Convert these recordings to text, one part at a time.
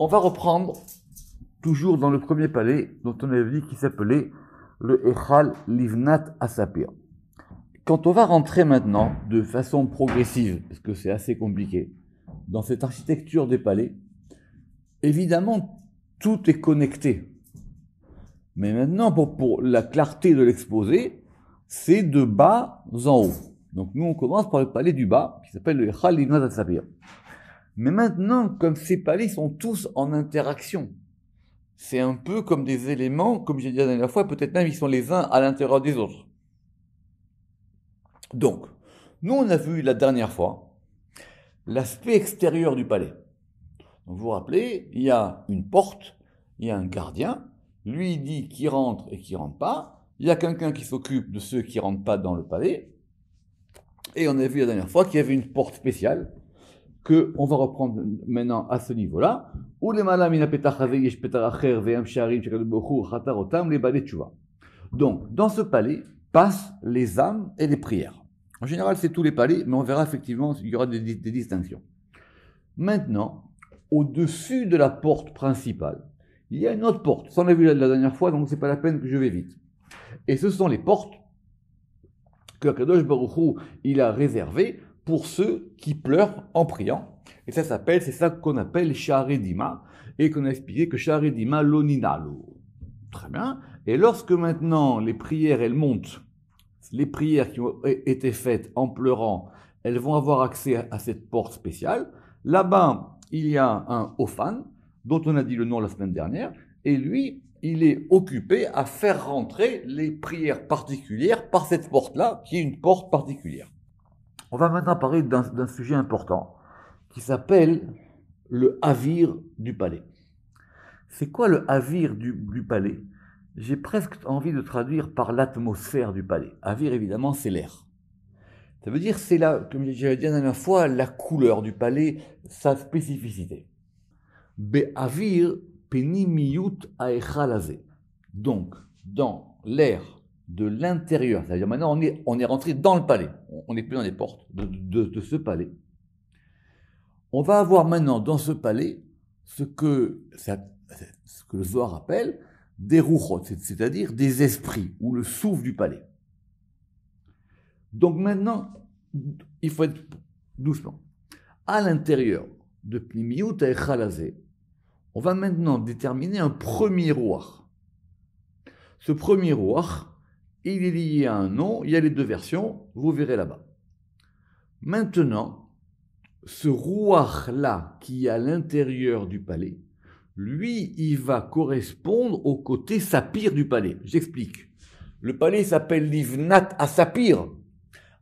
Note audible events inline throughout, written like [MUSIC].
On va reprendre, toujours dans le premier palais, dont on avait dit qu'il s'appelait le Echal Livnat Asapir. Quand on va rentrer maintenant, de façon progressive, parce que c'est assez compliqué, dans cette architecture des palais, évidemment, tout est connecté. Mais maintenant, pour, la clarté de l'exposé, c'est de bas en haut. Donc nous, on commence par le palais du bas, qui s'appelle le Echal Livnat Asapir. Mais maintenant, comme ces palais sont tous en interaction, c'est un peu comme des éléments, comme j'ai dit la dernière fois, peut-être même ils sont les uns à l'intérieur des autres. Donc, nous on a vu la dernière fois l'aspect extérieur du palais. vous vous rappelez, il y a une porte, il y a un gardien, lui il dit qui rentre et qui rentre pas, il y a quelqu'un qui s'occupe de ceux qui rentrent pas dans le palais, et on a vu la dernière fois qu'il y avait une porte spéciale on va reprendre maintenant à ce niveau-là. Ou les Donc, dans ce palais passent les âmes et les prières. En général, c'est tous les palais, mais on verra effectivement, s'il y aura des, distinctions. Maintenant, au-dessus de la porte principale, il y a une autre porte. Ça, on l'a vu la, dernière fois, donc c'est pas la peine que je vais vite. Et ce sont les portes que Kadosh Baruchou, il a réservées pour ceux qui pleurent en priant. Et ça s'appelle, c'est ça qu'on appelle Charedima, et qu'on a expliqué que Sharedima loninalo. Très bien. Et lorsque maintenant les prières, elles montent, les prières qui ont été faites en pleurant, elles vont avoir accès à cette porte spéciale. Là-bas, il y a un Ofan, dont on a dit le nom la semaine dernière, et lui, il est occupé à faire rentrer les prières particulières par cette porte-là, qui est une porte particulière. On va maintenant parler d'un sujet important qui s'appelle le havir du palais. C'est quoi le havir du, palais J'ai presque envie de traduire par l'atmosphère du palais. Havir, évidemment, c'est l'air. Ça veut dire, c'est là, comme j'avais dit la dernière fois, la couleur du palais, sa spécificité. Be'avir penimiyut aechalazé. Donc, dans l'air de l'intérieur. C'est-à-dire maintenant, on est, on est rentré dans le palais. On n'est plus dans les portes de, ce palais. On va avoir maintenant dans ce palais ce que, ce que le Zohar appelle des rouchot, c'est-à-dire des esprits ou le souffle du palais. Donc maintenant, il faut être doucement. À l'intérieur de Pnimiyut et Khalazé, on va maintenant déterminer un premier roi. Ce premier roi, il est lié à un nom, il y a les deux versions, vous verrez là-bas. Maintenant, ce roi là qui est à l'intérieur du palais, lui, il va correspondre au côté sapir du palais. J'explique. Le palais s'appelle l'Ivnat à sapir.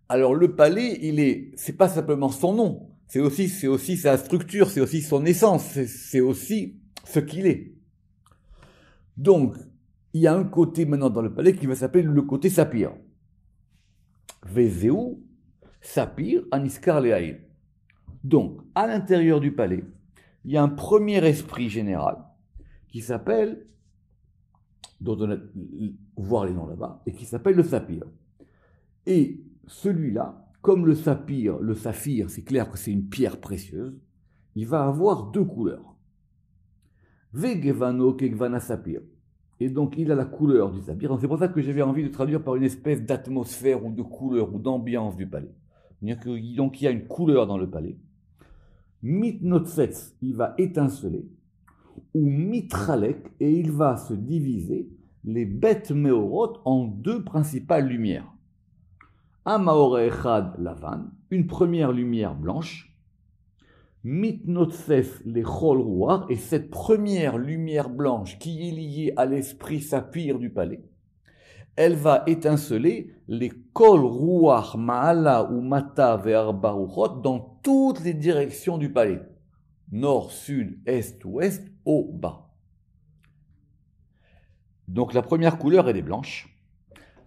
Alors le palais, il est, c'est pas simplement son nom, c'est aussi, c'est aussi sa structure, c'est aussi son essence, c'est aussi ce qu'il est. Donc, il y a un côté maintenant dans le palais qui va s'appeler le côté sapir. Vezeu, sapir, aniskar leaïl. Donc, à l'intérieur du palais, il y a un premier esprit général qui s'appelle, dont on voir les noms là-bas, et qui s'appelle le sapir. Et celui-là, comme le sapir, le saphir, c'est clair que c'est une pierre précieuse, il va avoir deux couleurs. Vegevano kegvana sapir. Et donc, il a la couleur du sabir. C'est pour ça que j'avais envie de traduire par une espèce d'atmosphère ou de couleur ou d'ambiance du palais. donc, il y a une couleur dans le palais. Mitnotsetz, il va étinceler. Ou mitralek, et il va se diviser les bêtes méorotes en deux principales lumières. Un lavan, une première lumière blanche, les ruach, et cette première lumière blanche qui est liée à l'esprit sapir du palais, elle va étinceler les ruach Maala ou Mata Verbaouchot dans toutes les directions du palais, nord, sud, est, ouest, haut, bas. Donc la première couleur, elle est blanche.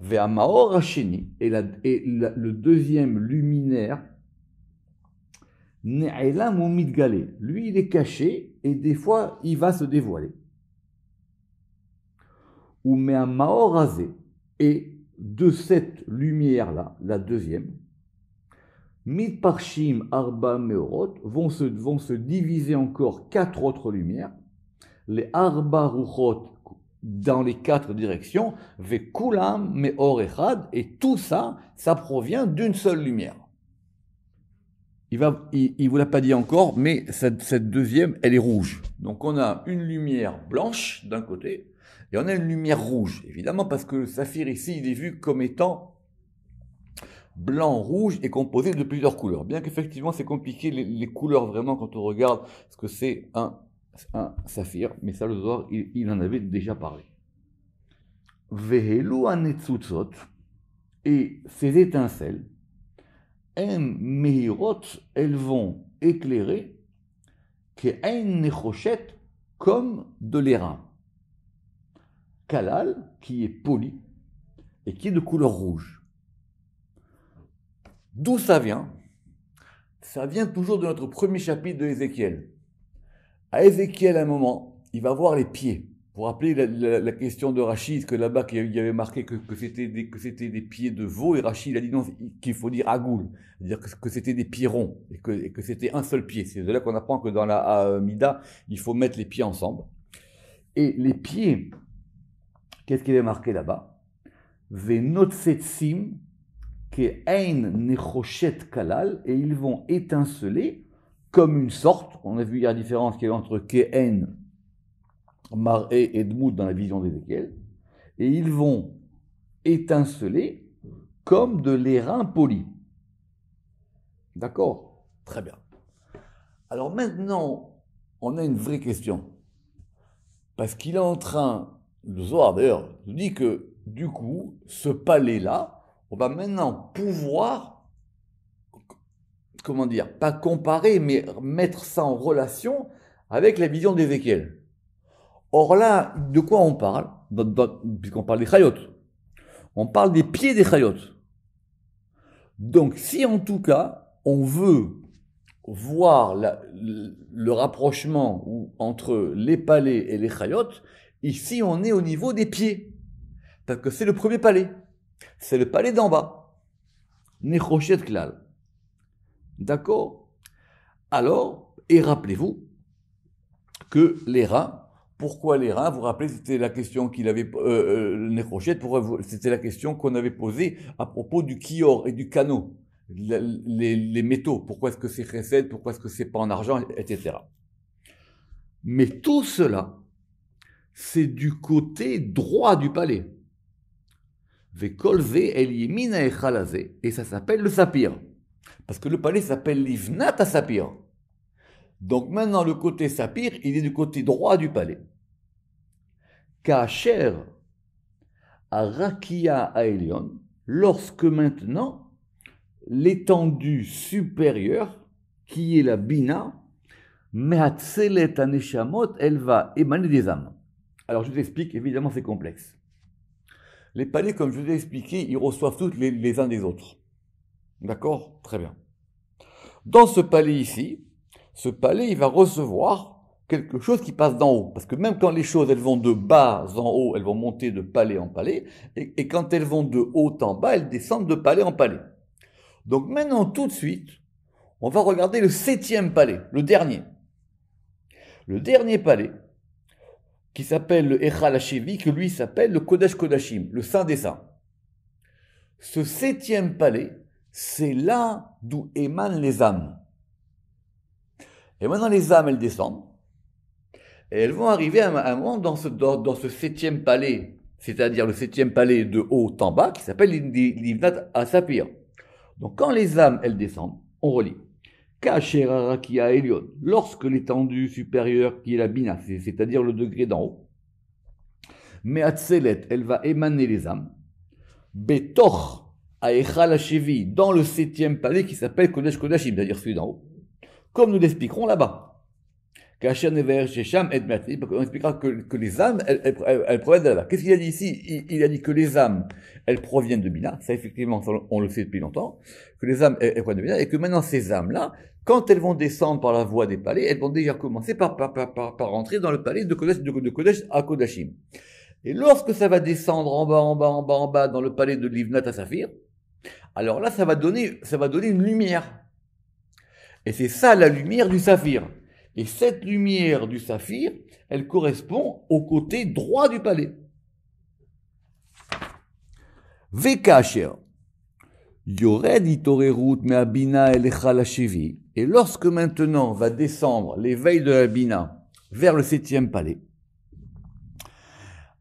blanches. ve et, et le deuxième luminaire, lui, il est caché et des fois, il va se dévoiler. Ou Maorazé. Et de cette lumière-là, la deuxième, Midparshim Arba Meorot vont se, vont se diviser encore quatre autres lumières, les Arba Ruchot dans les quatre directions, Vekulam Meor Echad, et tout ça, ça provient d'une seule lumière il ne il, vous l'a pas dit encore, mais cette, cette, deuxième, elle est rouge. Donc on a une lumière blanche d'un côté, et on a une lumière rouge, évidemment, parce que le saphir ici, il est vu comme étant blanc-rouge et composé de plusieurs couleurs. Bien qu'effectivement, c'est compliqué les, couleurs vraiment quand on regarde ce que c'est un, un, saphir, mais ça, le Zohar, il, en avait déjà parlé. Vehelu anetsutsot, et ses étincelles, en Meirot, elles vont éclairer, que ne Nechochet, comme de l'airain. Kalal, qui est poli et qui est de couleur rouge. D'où ça vient Ça vient toujours de notre premier chapitre de Ézéchiel. À Ézéchiel, à un moment, il va voir les pieds. Pour rappeler la, question de Rachid, que là-bas, il y avait marqué que, que c'était des, pieds de veau, et Rachid a dit qu'il faut dire agoul, c'est-à-dire que, c'était des pieds ronds, et que, c'était un seul pied. C'est de là qu'on apprend que dans la euh, Mida, il faut mettre les pieds ensemble. Et les pieds, qu'est-ce qu'il est marqué là-bas Venotsetsim, que ein nechochet kalal, et ils vont étinceler comme une sorte, on a vu la différence qu'il y a entre ke'en Maré et Edmoud dans la vision d'Ézéchiel, et ils vont étinceler comme de l'airain poli. D'accord Très bien. Alors maintenant, on a une vraie question. Parce qu'il est en train, le Zohar d'ailleurs, nous dit que du coup, ce palais-là, on va maintenant pouvoir, comment dire, pas comparer, mais mettre ça en relation avec la vision d'Ézéchiel. Or là, de quoi on parle bah, bah, Puisqu'on parle des chayotes. On parle des pieds des chayotes. Donc si en tout cas, on veut voir le rapprochement entre les palais et les chayotes, ici on est au niveau des pieds. Parce que c'est le premier palais. C'est le palais d'en bas. Nechoshet klal. D'accord Alors, et rappelez-vous que les rats pourquoi les reins Vous vous rappelez, c'était la question qu'il avait, euh, euh c'était la question qu'on avait posée à propos du kior et du canot, les, métaux. Pourquoi est-ce que c'est recette Pourquoi est-ce que c'est pas en argent, etc. Mais tout cela, c'est du côté droit du palais. Et ça s'appelle le sapir. Parce que le palais s'appelle l'ivnat sapir. Donc maintenant, le côté sapir, il est du côté droit du palais. Kacher à Rakia lorsque maintenant l'étendue supérieure, qui est la Bina, Mehatzelet Aneshamot, elle va émaner des âmes. Alors je vous explique, évidemment c'est complexe. Les palais, comme je vous ai expliqué, ils reçoivent toutes les uns des autres. D'accord Très bien. Dans ce palais ici, ce palais, il va recevoir quelque chose qui passe d'en haut. Parce que même quand les choses, elles vont de bas en haut, elles vont monter de palais en palais, et, quand elles vont de haut en bas, elles descendent de palais en palais. Donc maintenant, tout de suite, on va regarder le septième palais, le dernier. Le dernier palais, qui s'appelle le Echalachevi, que lui s'appelle le Kodesh Kodashim, le Saint des Saints. Ce septième palais, c'est là d'où émanent les âmes. Et maintenant, les âmes, elles descendent. Et elles vont arriver à un moment dans ce, dans, ce septième palais, c'est-à-dire le septième palais de haut en bas, qui s'appelle l'Ivnat sapir Donc, quand les âmes, elles descendent, on relit. Elion, lorsque l'étendue supérieure qui est la Bina, c'est-à-dire le degré d'en haut, mais elle va émaner les âmes, Betor, dans le septième palais qui s'appelle Kodesh Kodashim, c'est-à-dire celui d'en haut comme nous l'expliquerons là-bas. qu'on expliquera que, les âmes, elles, proviennent de là Qu'est-ce qu'il a dit ici il, a dit que les âmes, elles proviennent de Bina. Ça, effectivement, on le sait depuis longtemps. Que les âmes, elles, proviennent de Bina. Et que maintenant, ces âmes-là, quand elles vont descendre par la voie des palais, elles vont déjà commencer par, par, par, par, entrer dans le palais de Kodesh, de, Kodesh à Kodashim. Et lorsque ça va descendre en bas, en bas, en bas, en bas, dans le palais de Livnat à Saphir, alors là, ça va donner, ça va donner une lumière. Et c'est ça la lumière du saphir. Et cette lumière du saphir, elle correspond au côté droit du palais. Vekasher. Yored Et lorsque maintenant va descendre l'éveil de l'abina vers le septième palais,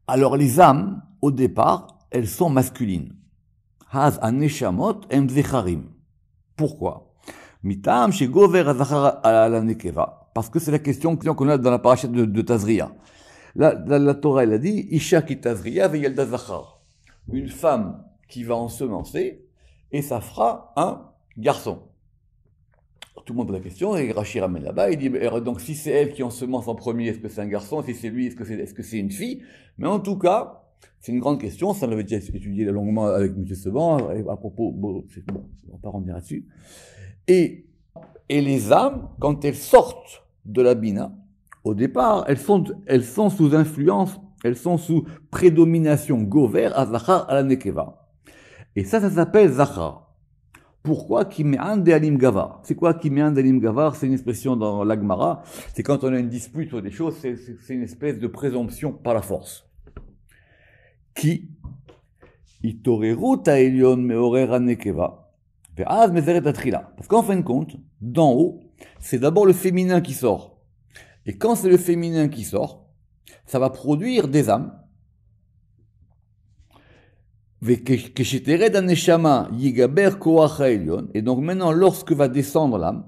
alors les âmes, au départ, elles sont masculines. Haz aneshamot Pourquoi Mitam Azachar al Parce que c'est la question qu'on a dans la paracha de, Tazria. La, la, la, Torah, elle a dit Isha ki Tazria veyelda Une femme qui va ensemencer et ça fera un garçon. Tout le monde pose la question et Rachir ramène là-bas. Il dit donc si c'est elle qui ensemence en premier, est-ce que c'est un garçon Si c'est lui, est-ce que c'est est une fille Mais en tout cas, c'est une grande question. Ça, l'avait déjà étudié longuement avec M. Seban à propos. Bon, bon on va pas revenir là-dessus. Et, les âmes, quand elles sortent de la bina, au départ, elles sont, elles sont sous influence, elles sont sous prédomination gover à Zahar à la Nekeva. Et ça, ça s'appelle Zahar. Pourquoi Kimean de Alim Gavar C'est quoi Kimean de Alim Gavar C'est une expression dans l'Agmara. C'est quand on a une dispute sur des choses, c'est une espèce de présomption par la force. Qui Nekeva. Ah, Parce qu'en fin de compte, d'en haut, c'est d'abord le féminin qui sort. Et quand c'est le féminin qui sort, ça va produire des âmes. Et donc maintenant, lorsque va descendre l'âme,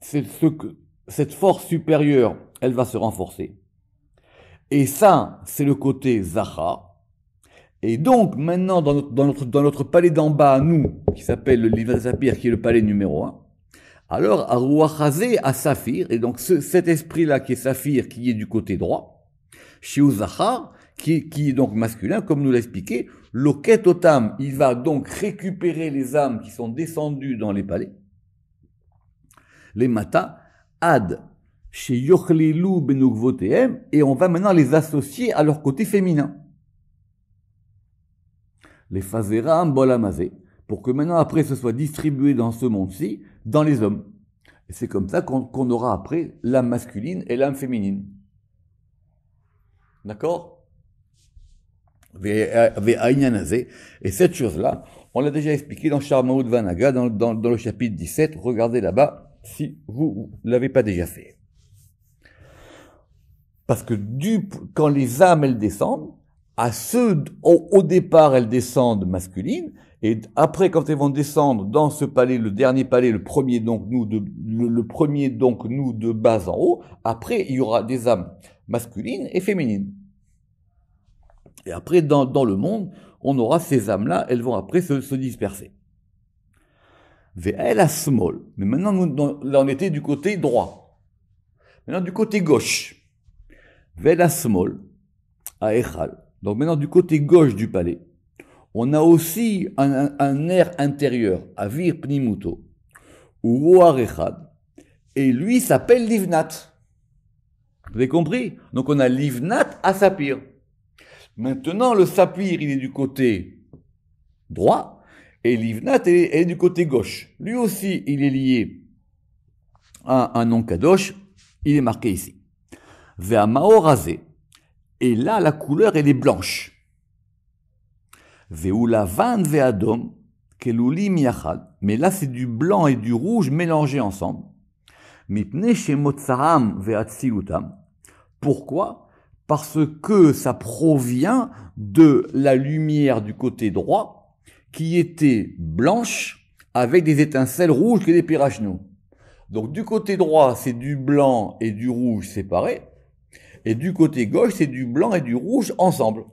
c'est ce que, cette force supérieure, elle va se renforcer. Et ça, c'est le côté Zahar. Et donc, maintenant, dans notre, dans notre, dans notre palais d'en bas à nous, qui s'appelle le Livre qui est le palais numéro 1, alors, Rouachazé, à Saphir, et donc cet esprit-là qui est Saphir, qui est du côté droit, chez qui, qui est donc masculin, comme nous l'a expliqué, Loketotam, il va donc récupérer les âmes qui sont descendues dans les palais, les Matas, Ad, chez Yochlilou ben et on va maintenant les associer à leur côté féminin les Fazera bolamazé, pour que maintenant après ce soit distribué dans ce monde-ci, dans les hommes. Et c'est comme ça qu'on aura après l'âme masculine et l'âme féminine. D'accord Et cette chose-là, on l'a déjà expliqué dans Sharmaud Vanaga, dans, le chapitre 17. Regardez là-bas si vous ne l'avez pas déjà fait. Parce que du, quand les âmes, elles descendent, à ceux, au, départ, elles descendent masculines, et après, quand elles vont descendre dans ce palais, le dernier palais, le premier donc nous de, le, premier donc nous de bas en haut, après, il y aura des âmes masculines et féminines. Et après, dans, dans le monde, on aura ces âmes-là, elles vont après se, disperser. small. Mais maintenant, nous, là, on était du côté droit. Maintenant, du côté gauche. la small. À Echal. Donc maintenant, du côté gauche du palais, on a aussi un, air intérieur, Avir Pnimuto, ou Oarechad, et lui s'appelle Livnat. Vous avez compris Donc on a Livnat à Sapir. Maintenant, le Sapir, il est du côté droit, et Livnat est, est du côté gauche. Lui aussi, il est lié à un nom Kadosh, il est marqué ici. Vers et là, la couleur, elle est blanche. veadom, mais là, c'est du blanc et du rouge mélangés ensemble. Pourquoi Parce que ça provient de la lumière du côté droit qui était blanche avec des étincelles rouges que des pyragnes. Donc du côté droit, c'est du blanc et du rouge séparés. Et du côté gauche, c'est du blanc et du rouge ensemble.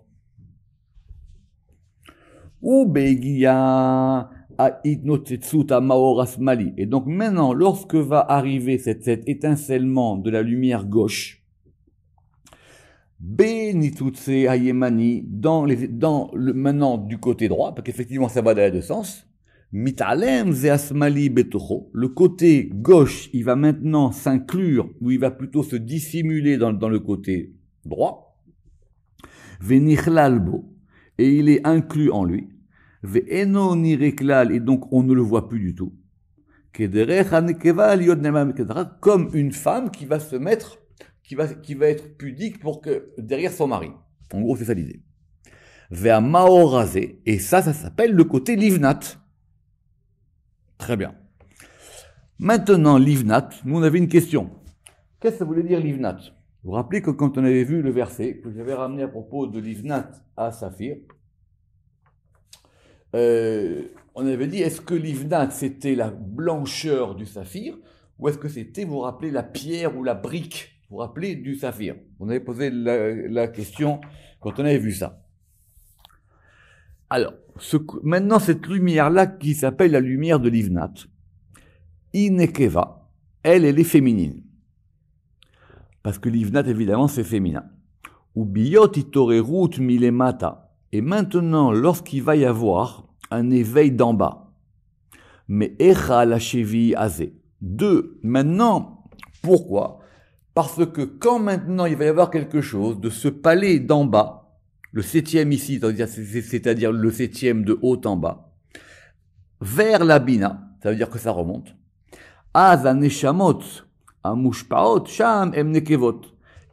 Ubegia maoras mali. Et donc maintenant, lorsque va arriver cette, cet étincellement de la lumière gauche, Benitutse Ayemani, dans, les, dans le, maintenant du côté droit, parce qu'effectivement ça va dans les deux sens, le côté gauche, il va maintenant s'inclure, ou il va plutôt se dissimuler dans, le côté droit. l'albo Et il est inclus en lui. Ve'eno Et donc, on ne le voit plus du tout. Comme une femme qui va se mettre, qui va, être pudique pour que, derrière son mari. En gros, c'est ça l'idée. Et ça, ça s'appelle le côté livnat. Très bien. Maintenant, Livnat, nous on avait une question. Qu'est-ce que ça voulait dire Livnat Vous vous rappelez que quand on avait vu le verset que j'avais ramené à propos de Livnat à Saphir, euh, on avait dit est-ce que Livnat c'était la blancheur du saphir ou est-ce que c'était, vous vous rappelez, la pierre ou la brique Vous vous rappelez du saphir On avait posé la question quand on avait vu ça. Alors, maintenant, cette lumière-là qui s'appelle la lumière de l'Ivnat, Inekeva, elle, elle est féminine. Parce que l'Ivnat, évidemment, c'est féminin. Ou itore milemata. Et maintenant, lorsqu'il va y avoir un éveil d'en bas, mais echa la azé. Deux, maintenant, pourquoi Parce que quand maintenant il va y avoir quelque chose de ce palais d'en bas, le septième ici, c'est-à-dire le septième de haut en bas, vers la bina, ça veut dire que ça remonte.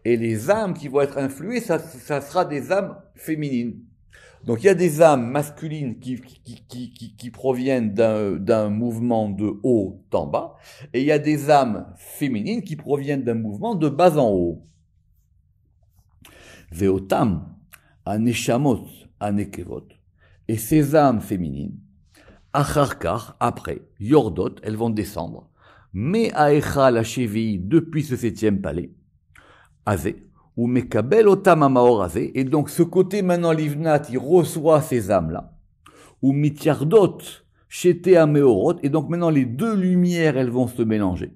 Et les âmes qui vont être influées, ça, sera des âmes féminines. Donc il y a des âmes masculines qui, qui, qui proviennent d'un mouvement de haut en bas, et il y a des âmes féminines qui proviennent d'un mouvement de bas en haut. Veotam, à anekevot, Et ces âmes féminines, Acharkar, après, Yordot, elles vont descendre, mais aicha la cheville, depuis ce septième palais, Azé, ou Mekabel Otam et donc ce côté maintenant, Livnat, il reçoit ces âmes-là, ou Mityardot, chete Ameorot, et donc maintenant les deux lumières, elles vont se mélanger.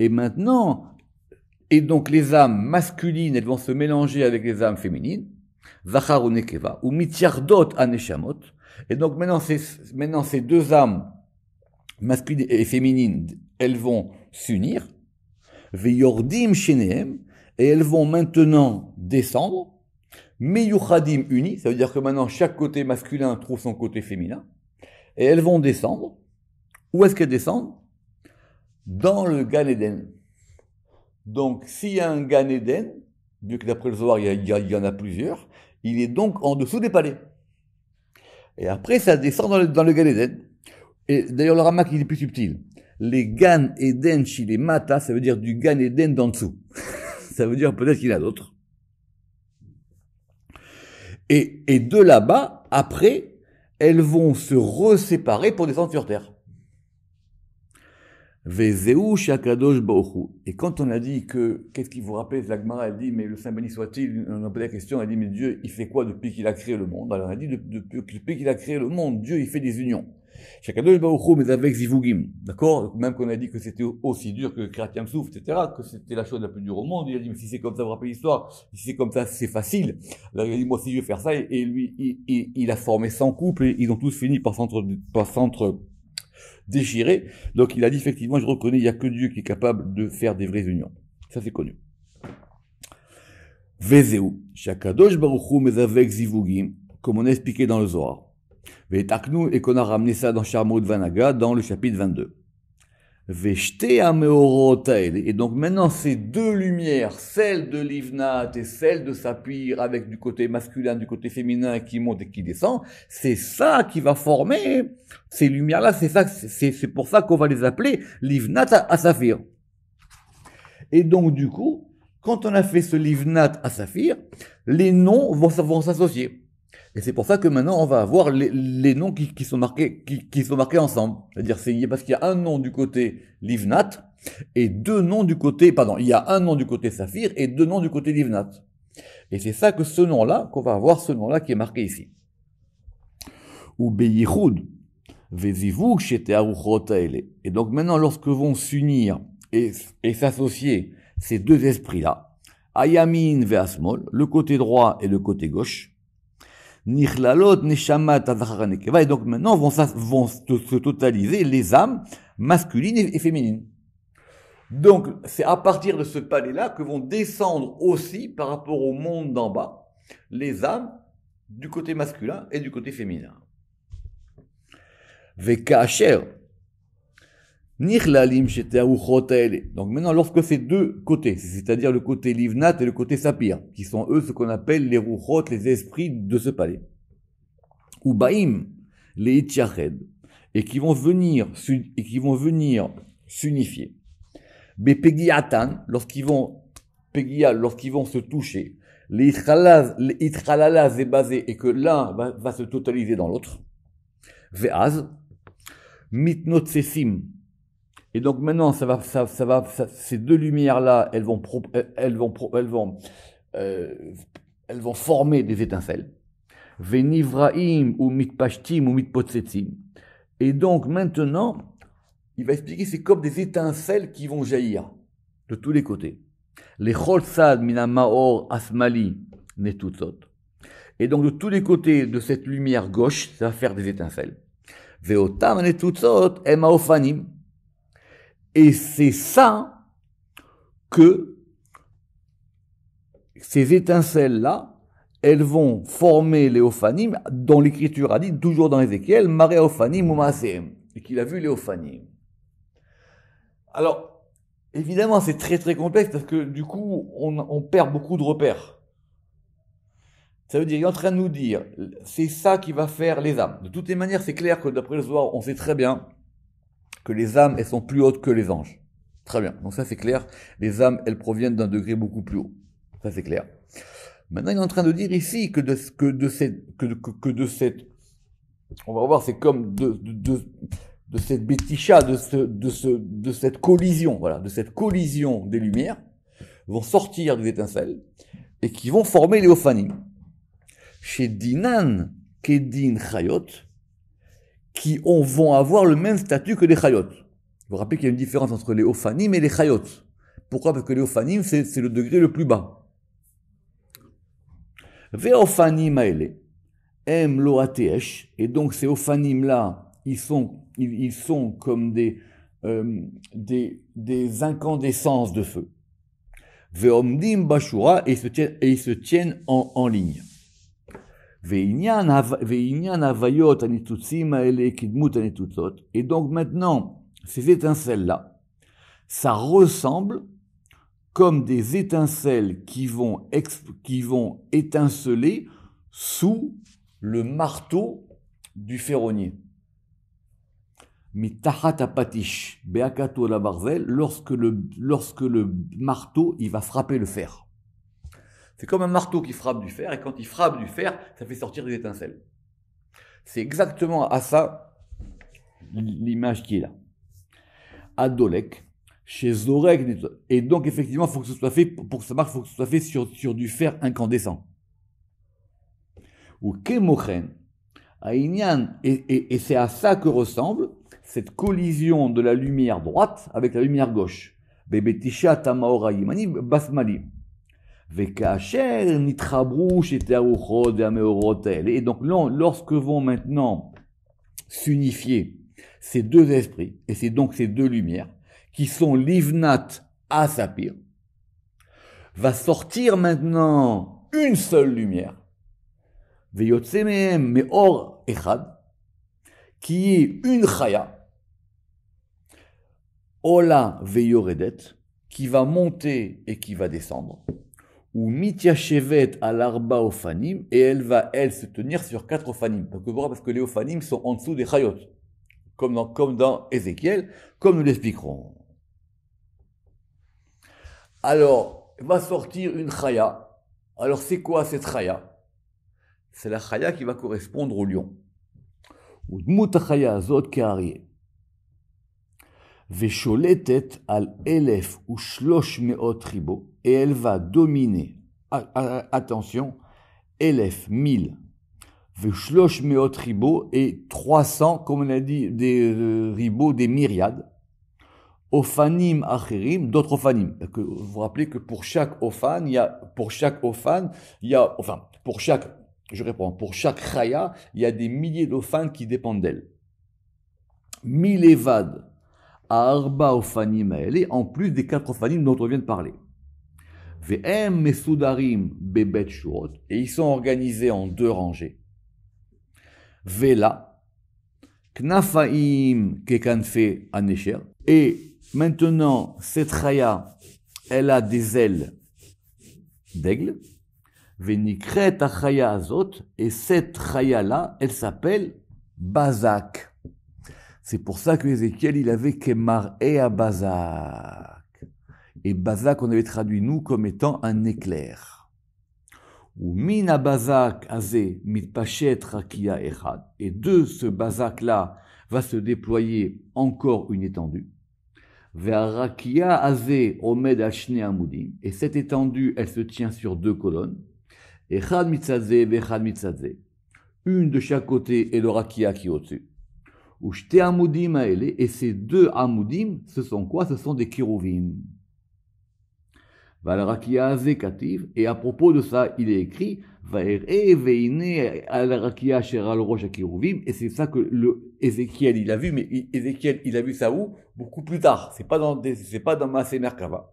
Et maintenant, et donc les âmes masculines, elles vont se mélanger avec les âmes féminines, Zachar ou Nekeva, Aneshamot. Et donc maintenant ces, deux âmes, masculines et féminines, elles vont s'unir, Veyordim Shenehem, et elles vont maintenant descendre, Meyuchadim unis, ça veut dire que maintenant chaque côté masculin trouve son côté féminin, et elles vont descendre. Où est-ce qu'elles descendent Dans le Gan Eden. Donc s'il y a un Gan Eden, vu que d'après le Zohar, il y en a plusieurs, il est donc en dessous des palais. Et après, ça descend dans le, dans Gan Et d'ailleurs, le Ramak, il est plus subtil. Les Gan Eden chez les Mata, ça veut dire du Gan Eden d'en dessous. [LAUGHS] ça veut dire peut-être qu'il y en a d'autres. Et, et de là-bas, après, elles vont se reséparer pour descendre sur Terre. Et quand on a dit que, qu'est-ce qui vous rappelle, Zagmara elle dit, mais le Saint béni soit-il, on a posé la question, elle dit, mais Dieu, il fait quoi depuis qu'il a créé le monde Alors elle dit, depuis, qu'il a créé le monde, Dieu, il fait des unions. Chakadosh mais avec Zivugim. D'accord Même qu'on a dit que c'était aussi dur que chrétien Souf, etc., que c'était la chose la plus dure au monde. Il a dit, mais si c'est comme ça, vous rappelez l'histoire, si c'est comme ça, c'est facile. Alors il a dit, moi si je veux faire ça. Et lui, il, a formé 100 couples, et ils ont tous fini par s'entre, par s'entre, déchiré. Donc il a dit effectivement, je reconnais, il n'y a que Dieu qui est capable de faire des vraies unions. Ça c'est connu. Vezeu, Shakadosh Baruchu comme on a expliqué dans le Zohar. et qu'on a ramené ça dans de Vanaga, dans le chapitre 22 à Veshte Et donc maintenant, ces deux lumières, celle de l'Ivnat et celle de Sapir, avec du côté masculin, du côté féminin qui monte et qui descend, c'est ça qui va former ces lumières-là. C'est ça, c'est, c'est pour ça qu'on va les appeler l'Ivnat à, Saphir. Et donc, du coup, quand on a fait ce l'Ivnat à Saphir, les noms vont s'associer. Et c'est pour ça que maintenant, on va avoir les, noms qui, sont marqués, qui, sont marqués ensemble. C'est-à-dire, c'est parce qu'il y a un nom du côté Livnat et deux noms du côté, pardon, il y a un nom du côté Saphir et deux noms du côté Livnat. Et c'est ça que ce nom-là, qu'on va avoir ce nom-là qui est marqué ici. Ou Et donc maintenant, lorsque vont s'unir et, et s'associer ces deux esprits-là, Ayamin Veasmol, le côté droit et le côté gauche, Nichlalot, Et donc maintenant vont, se totaliser les âmes masculines et féminines. Donc c'est à partir de ce palais-là que vont descendre aussi par rapport au monde d'en bas les âmes du côté masculin et du côté féminin. Vekacher, donc maintenant, lorsque ces deux côtés, c'est-à-dire le côté Livnat et le côté Sapir, qui sont eux ce qu'on appelle les Ruchot, les esprits de ce palais, ou Baim, les Itchached, et qui vont venir, et qui vont venir s'unifier. Bepegiatan, lorsqu'ils vont, lorsqu'ils vont se toucher, les est basé et que l'un va, se totaliser dans l'autre. Veaz, Mitnotsesim, et donc maintenant, ça va, ça, ça va, ces deux lumières-là, elles vont, euh, elles vont, elles vont, euh, elles vont former des étincelles. Venivraim ou mitpashtim ou mitpotsetim. Et donc maintenant, il va expliquer, c'est comme des étincelles qui vont jaillir de tous les côtés. Les cholsad maor asmali netutsot. Et donc de tous les côtés de cette lumière gauche, ça va faire des étincelles. Veotam autres, emaofanim. Et c'est ça que ces étincelles-là, elles vont former l'éophanie dont l'écriture a dit, toujours dans Ézéchiel, maréophanie et qu'il a vu l'éophanie. Alors, évidemment, c'est très très complexe parce que du coup, on, on perd beaucoup de repères. Ça veut dire, il est en train de nous dire, c'est ça qui va faire les âmes. De toutes les manières, c'est clair que d'après le soir, on sait très bien que les âmes, elles sont plus hautes que les anges. Très bien. Donc ça, c'est clair. Les âmes, elles proviennent d'un degré beaucoup plus haut. Ça, c'est clair. Maintenant, il est en train de dire ici que de, que de cette, que, de cette, on va voir, c'est comme de, de, de, cette béticha, de ce, de ce, de cette collision, voilà, de cette collision des lumières, vont sortir des étincelles et qui vont former les Chez Dinan, Kedin Chayot, qui ont, vont avoir le même statut que les chayotes. Vous vous rappelez qu'il y a une différence entre les ophanim et les chayot. Pourquoi Parce que les ophanim, c'est, le degré le plus bas. Ve'ophanim aele, em lo et donc ces ophanim-là, ils sont, ils, sont comme des, euh, des, des incandescences de feu. Ve'omdim bashura, et ils se tiennent, se tiennent en, en ligne. Et donc maintenant, ces étincelles-là, ça ressemble comme des étincelles qui vont, qui vont étinceler sous le marteau du ferronnier. Mais beakato la Barvel, lorsque lorsque le marteau, il va frapper le fer. C'est comme un marteau qui frappe du fer, et quand il frappe du fer, ça fait sortir des étincelles. C'est exactement à ça l'image qui est là. Adolek, chez Zorek. Et donc, effectivement, faut que ce soit fait, pour que ça marche, il faut que ce soit fait sur, sur du fer incandescent. Ou Kemochen, Aïnian, et, et c'est à ça que ressemble cette collision de la lumière droite avec la lumière gauche. Bebetisha Tamaora Yimani Basmali. Et donc, lorsque vont maintenant s'unifier ces deux esprits, et c'est donc ces deux lumières, qui sont l'ivnat à sapir, va sortir maintenant une seule lumière, Echad, qui est une chaya, Ola Veyoredet, qui va monter et qui va descendre ou chevet al arba ofanim, et elle va, elle, se tenir sur quatre ofanim. Parce que les ofanim sont en dessous des chayot, comme dans, comme dans Ézéchiel, comme nous l'expliquerons. Alors, va sortir une chaya. Alors, c'est quoi cette chaya C'est la chaya qui va correspondre au lion. zot Vesholetet al elef ou shlosh meot et elle va dominer, attention, Elef, 1000, v'chloch Meot Ribo et 300, comme on a dit, des euh, des myriades. ofanim, achirim, d'autres ofanim. vous vous rappelez que pour chaque Ophan, il y a, pour chaque ofan, il y a, enfin, pour chaque, je réponds, pour chaque Chaya, il y a des milliers d'Ophan qui dépendent d'elle. Mille Evad, à Arba Ophanim en plus des quatre Ophanim dont on vient de parler et ils sont organisés en deux rangées. Vela, Knafaim Kekanfe Anesher, et maintenant cette Chaya elle a des ailes d'aigle, et cette Chaya là elle s'appelle Bazak. C'est pour ça que il avait Kemar et à Bazak. Et Bazak, on avait traduit nous comme étant un éclair. Ou Bazak azé rakia Et de ce Bazak-là va se déployer encore une étendue. Rakia azé Et cette étendue, elle se tient sur deux colonnes. Une de chaque côté et le rakia qui est au-dessus et ces deux amoudim, ce sont quoi Ce sont des Kiruvim. Et à propos de ça, il est écrit, et c'est ça que le Ézéchiel, il a vu, mais Ézéchiel, il a vu ça où Beaucoup plus tard. C'est pas dans, c'est pas dans Merkava.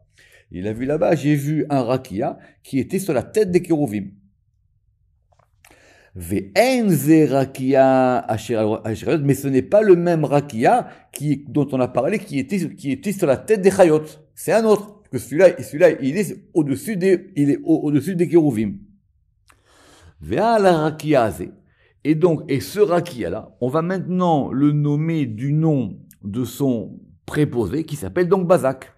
Il a vu là-bas, j'ai vu un rakia qui était sur la tête des kérouvim. Mais ce n'est pas le même rakia qui, dont on a parlé, qui était, qui était sur la tête des chayot. C'est un autre que celui-là, celui-là, il est au-dessus des, il est au-dessus des kérouvim. Et donc, et ce rakia là, on va maintenant le nommer du nom de son préposé qui s'appelle donc Bazak.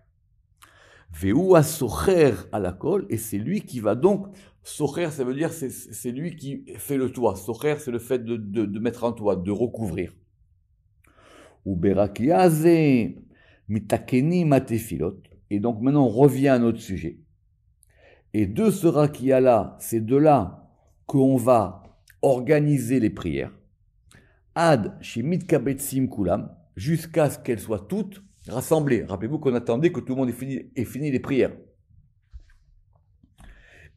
Veu socher à la colle, et c'est lui qui va donc, socher ça veut dire c'est lui qui fait le toit, socher c'est le fait de, de, mettre un toit, de recouvrir. Ou berakiaze mitakeni matefilot, et donc maintenant, on revient à notre sujet. Et de ce rakiala, c'est de là qu'on va organiser les prières. Ad chez Mitkabetsim koulam jusqu'à ce qu'elles soient toutes rassemblées. Rappelez-vous qu'on attendait que tout le monde ait fini, les prières.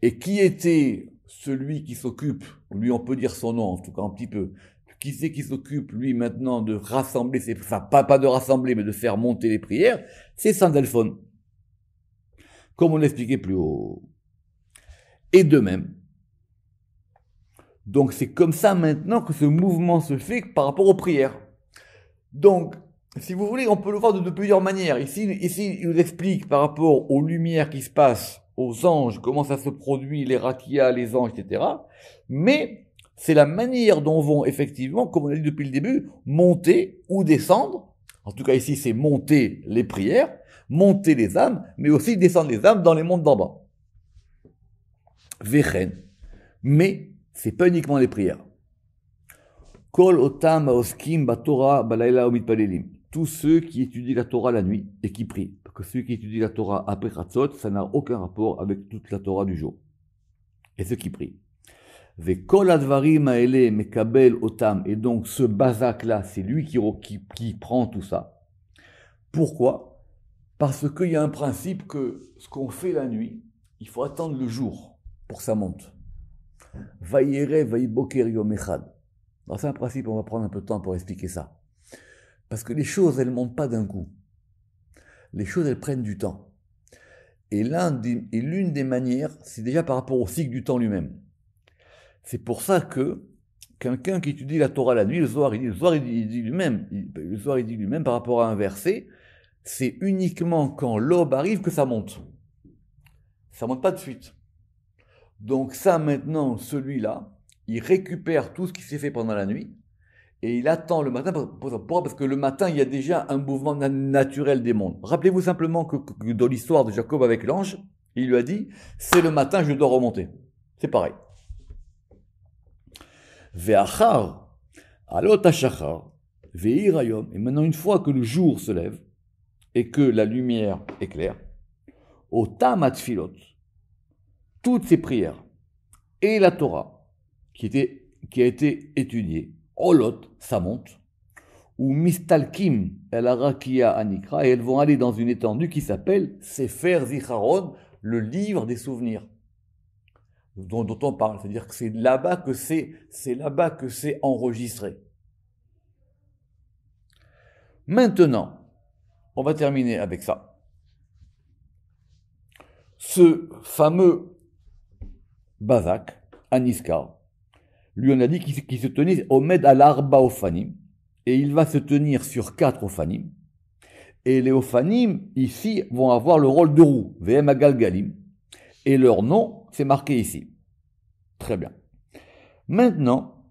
Et qui était celui qui s'occupe, lui on peut dire son nom, en tout cas un petit peu, qui c'est qui s'occupe, lui, maintenant, de rassembler ces enfin, pas, pas de rassembler, mais de faire monter les prières, c'est Sandelfon comme on l'expliquait plus haut. Et de même, donc c'est comme ça maintenant que ce mouvement se fait par rapport aux prières. Donc, si vous voulez, on peut le voir de, plusieurs manières. Ici, ici, il nous explique par rapport aux lumières qui se passent, aux anges, comment ça se produit, les rakia, les anges, etc. Mais c'est la manière dont vont effectivement, comme on l'a dit depuis le début, monter ou descendre. En tout cas, ici, c'est monter les prières monter les âmes, mais aussi descendre les âmes dans les mondes d'en bas. Vechen. Mais c'est pas uniquement les prières. Kol otam oskim batora palelim. Tous ceux qui étudient la Torah la nuit et qui prient. Parce que ceux qui étudient la Torah après Ratzot, ça n'a aucun rapport avec toute la Torah du jour. Et ceux qui prient. kol advarim mekabel otam. Et donc ce bazak là, c'est lui qui, qui prend tout ça. Pourquoi parce qu'il y a un principe que ce qu'on fait la nuit, il faut attendre le jour pour que ça monte. Vaïere, C'est un principe, on va prendre un peu de temps pour expliquer ça. Parce que les choses, elles ne montent pas d'un coup. Les choses, elles prennent du temps. Et l'une des, manières, c'est déjà par rapport au cycle du temps lui-même. C'est pour ça que quelqu'un qui étudie la Torah la nuit, le soir, il dit, lui-même, dit lui-même par rapport à un verset, c'est uniquement quand l'aube arrive que ça monte. Ça monte pas de suite. Donc ça maintenant, celui-là, il récupère tout ce qui s'est fait pendant la nuit et il attend le matin. Pourquoi Parce que le matin, il y a déjà un mouvement naturel des mondes. Rappelez-vous simplement que, dans l'histoire de Jacob avec l'ange, il lui a dit, c'est le matin, je dois remonter. C'est pareil. Ve'achar, et maintenant une fois que le jour se lève, et que la lumière éclaire, au Tamatfilot, toutes ces prières et la Torah qui, a été étudiée, Olot, ça monte, ou Mistalkim, El Arakia Anikra, et elles vont aller dans une étendue qui s'appelle Sefer Zicharon, le livre des souvenirs. Dont, dont on parle, c'est-à-dire que c'est là-bas que c'est là-bas que c'est enregistré. Maintenant, on va terminer avec ça. Ce fameux Bazak, Aniska, lui on a dit qu'il se tenait au Med al-Arba et il va se tenir sur quatre Ophanim, et les Ophanim, ici, vont avoir le rôle de roue, VM Agalgalim, et leur nom, c'est marqué ici. Très bien. Maintenant,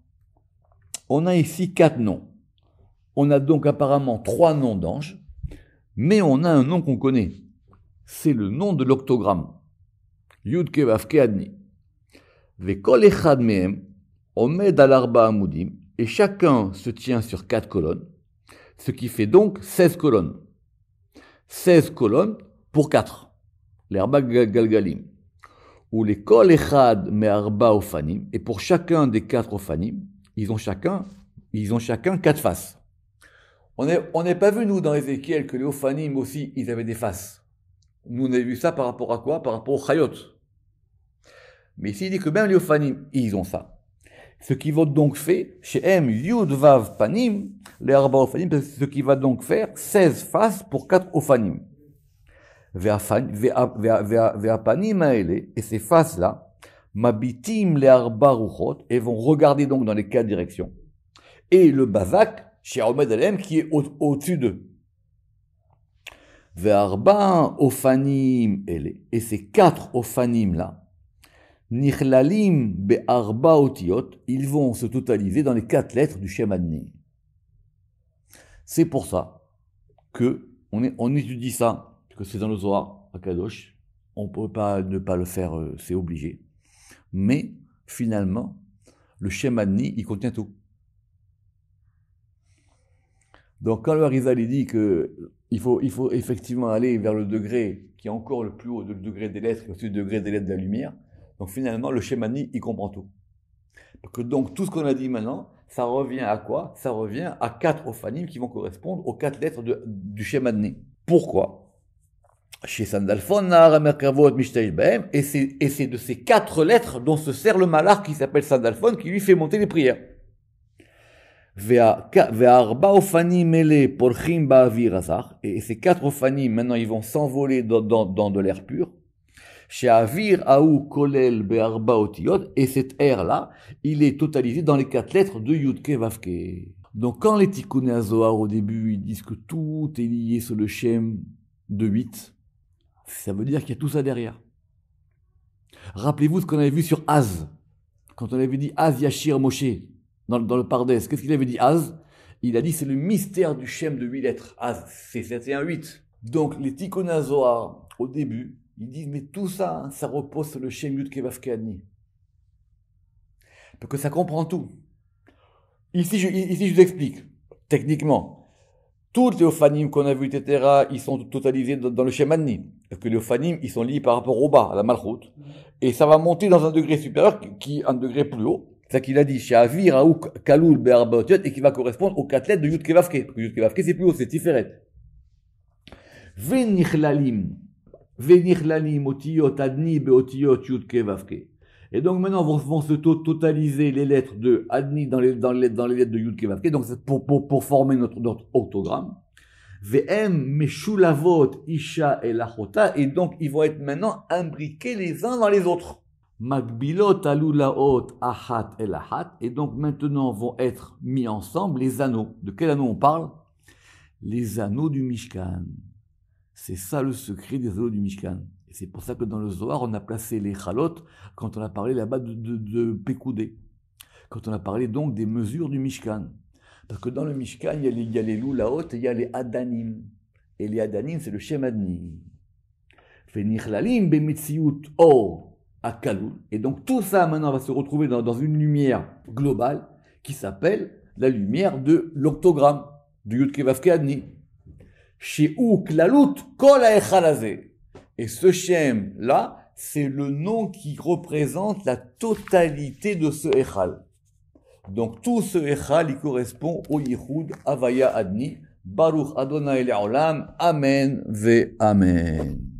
on a ici quatre noms. On a donc apparemment trois noms d'anges, mais on a un nom qu'on connaît. C'est le nom de l'octogramme. Adni. Echad Mehem, et chacun se tient sur quatre colonnes, ce qui fait donc 16 colonnes. Seize colonnes pour quatre. « L'herba galgalim. Ou les kol echad meharba ofanim. Et pour chacun des quatre ofanim, ils ont chacun, ils ont chacun quatre faces. On n'est pas vu, nous, dans Ézéchiel, que les Ophanim aussi, ils avaient des faces. Nous, on a vu ça par rapport à quoi Par rapport aux Chayot. Mais ici, il dit que même les Ophanim, ils ont ça. Ce qui va donc faire, chez M, Yud, Vav, Panim, les Arba Ophanim, ce qui va donc faire 16 faces pour 4 Ophanim. Ve'apanim aele, et ces faces-là, mabitim les Arba et vont regarder donc dans les quatre directions. Et le Bazak, Ahmed Alem, qui est au-dessus d'eux. ofanim Et ces quatre ofanim là, nichlalim be'arba otiot, ils vont se totaliser dans les quatre lettres du Shem C'est pour ça que on, étudie ça, que c'est dans le Zohar, à Kadosh. On ne peut pas ne pas le faire, euh, c'est obligé. Mais finalement, le Shem il contient tout. Donc quand le Harizal dit que il faut, il faut effectivement aller vers le degré qui est encore le plus haut, le degré des lettres, le degré des lettres de la lumière, donc finalement le Shemani, il comprend tout. Parce que donc tout ce qu'on a dit maintenant, ça revient à quoi Ça revient à quatre ophanimes qui vont correspondre aux quatre lettres du Shemani. Pourquoi chez et c'est de ces quatre lettres dont se sert le malar qui s'appelle Sandalphone qui lui fait monter les prières. Et ces quatre ophanim, maintenant, ils vont s'envoler dans, de l'air pur. Et cet air-là, il est totalisé dans les quatre lettres de Yudke Vavke. Donc, quand les Tikkun Azohar, au début, ils disent que tout est lié sur le Shem de 8, ça veut dire qu'il y a tout ça derrière. Rappelez-vous ce qu'on avait vu sur Az. Quand on avait dit Az Yashir Moshe, dans, le Pardès. Qu'est-ce qu'il avait dit Az Il a dit c'est le mystère du Shem de huit lettres. Az, c'est 718. Donc les Tikkunazoar, au début, ils disent mais tout ça, hein, ça repose sur le Shem Yud Parce que ça comprend tout. Ici, je, vous explique, techniquement. tous les Ophanim qu'on a vues, etc., ils sont totalisés dans, le le Adni. Parce que les ophanimes, ils sont liés par rapport au bas, à la malchoute. Et ça va monter dans un degré supérieur, qui, est un degré plus haut cest ça qu'il a dit, Shavir Kaloul et qui va correspondre aux quatre lettres de Yud Kevavke. Yud Kevavke, c'est plus haut, c'est Tiferet. Venichlalim. Venichlalim, Otiot, Adni, Beotiot, Yud Kevavke. Et donc maintenant vont, vont se totaliser les lettres de Adni dans les, dans les, dans les lettres de Yud Kevavke, donc pour, pour, pour former notre, notre orthogramme. Vm, meshulavot isha et lachota, et donc ils vont être maintenant imbriqués les uns dans les autres. Magbilot ahat. Et donc maintenant vont être mis ensemble les anneaux. De quel anneau on parle Les anneaux du Mishkan. C'est ça le secret des anneaux du Mishkan. Et c'est pour ça que dans le Zohar, on a placé les chalot quand on a parlé là-bas de, de, Quand on a parlé donc des mesures du Mishkan. Parce que dans le Mishkan, il y a les, il et il y a les adanim. Et les adanim, c'est le shemadnim. Fenichlalim mitziut or. Et donc tout ça maintenant va se retrouver dans, une lumière globale qui s'appelle la lumière de l'octogramme du Yudkevavke Adni. Chez Kol Et ce Shem là, c'est le nom qui représente la totalité de ce Echal. Donc tout ce Echal, il correspond au Yichud Avaya Adni. Baruch Adonai Le'olam. Amen ve Amen.